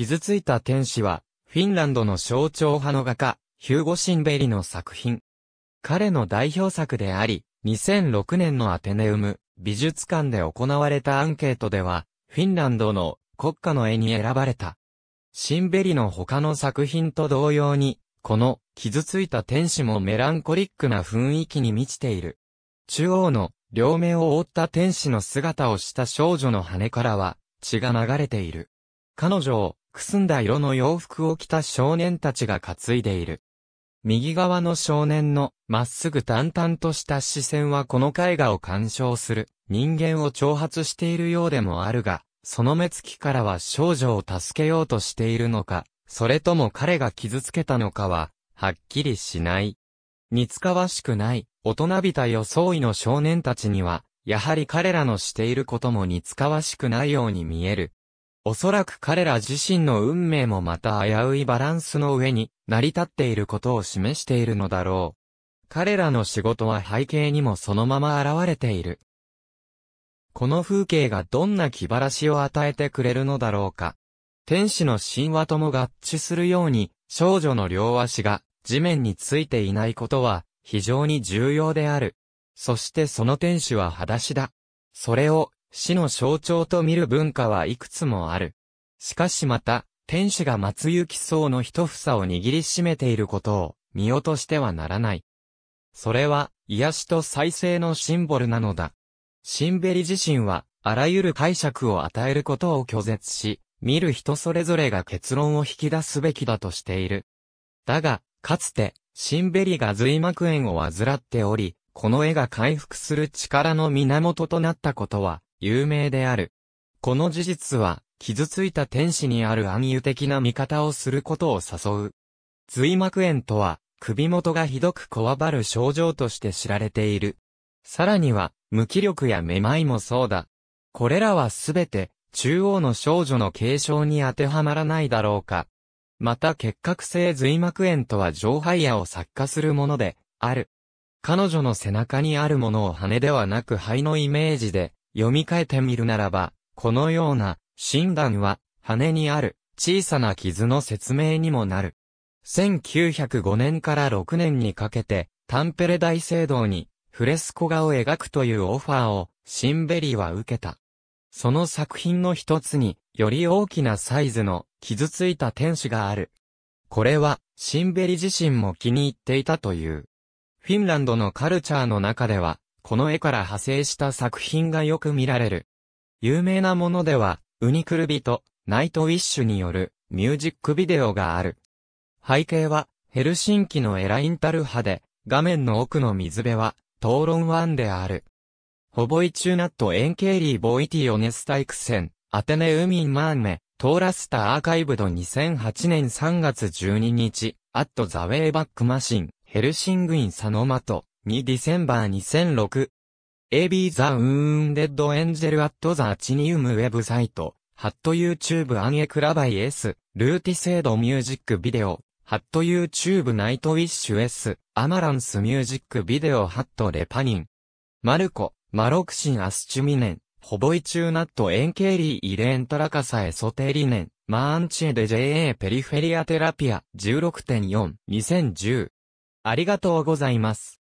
傷ついた天使は、フィンランドの象徴派の画家、ヒューゴ・シンベリの作品。彼の代表作であり、2006年のアテネウム美術館で行われたアンケートでは、フィンランドの国家の絵に選ばれた。シンベリの他の作品と同様に、この傷ついた天使もメランコリックな雰囲気に満ちている。中央の両目を覆った天使の姿をした少女の羽からは血が流れている。彼女をくすんだ色の洋服を着た少年たちが担いでいる。右側の少年のまっすぐ淡々とした視線はこの絵画を鑑賞する人間を挑発しているようでもあるが、その目つきからは少女を助けようとしているのか、それとも彼が傷つけたのかは、はっきりしない。似つかわしくない、大人びた装いの少年たちには、やはり彼らのしていることも似つかわしくないように見える。おそらく彼ら自身の運命もまた危ういバランスの上に成り立っていることを示しているのだろう。彼らの仕事は背景にもそのまま現れている。この風景がどんな気晴らしを与えてくれるのだろうか。天使の神話とも合致するように、少女の両足が地面についていないことは非常に重要である。そしてその天使は裸足だ。それを死の象徴と見る文化はいくつもある。しかしまた、天使が松行僧の一房を握りしめていることを見落としてはならない。それは、癒しと再生のシンボルなのだ。シンベリ自身は、あらゆる解釈を与えることを拒絶し、見る人それぞれが結論を引き出すべきだとしている。だが、かつて、シンベリが髄膜炎を患っており、この絵が回復する力の源となったことは、有名である。この事実は、傷ついた天使にある暗誘的な見方をすることを誘う。髄膜炎とは、首元がひどくこわばる症状として知られている。さらには、無気力やめまいもそうだ。これらはすべて、中央の少女の継承に当てはまらないだろうか。また結核性髄膜炎とは上肺野を作家するもので、ある。彼女の背中にあるものを羽ではなく肺のイメージで、読み替えてみるならば、このような診断は羽にある小さな傷の説明にもなる。1905年から6年にかけてタンペレ大聖堂にフレスコ画を描くというオファーをシンベリは受けた。その作品の一つにより大きなサイズの傷ついた天使がある。これはシンベリ自身も気に入っていたという。フィンランドのカルチャーの中ではこの絵から派生した作品がよく見られる。有名なものでは、ウニクルビとナイトウィッシュによるミュージックビデオがある。背景はヘルシンキのエラインタル派で、画面の奥の水辺は討論ンである。ホボイチューナットエンケーリーボイティオネスタイクセン、アテネウミンマーメ、トーラスタアーカイブド2008年3月12日、アットザウェイバックマシン、ヘルシングインサノマト。2ディセンバー2006 AB The Wounded Angel at the Chinium Website Hat YouTube a n e c l a b y S ルーティセードミュージックビデオ Hat YouTube ナイトウィッシュ S アマランスミュージックビデオ Hat レパニンマルコマロクシンアスチュミネンほぼい中ナットエンケーリーイレントラカサエソテリネンマーンチェデ JA ペリフェリアテラピア16.42010ありがとうございます。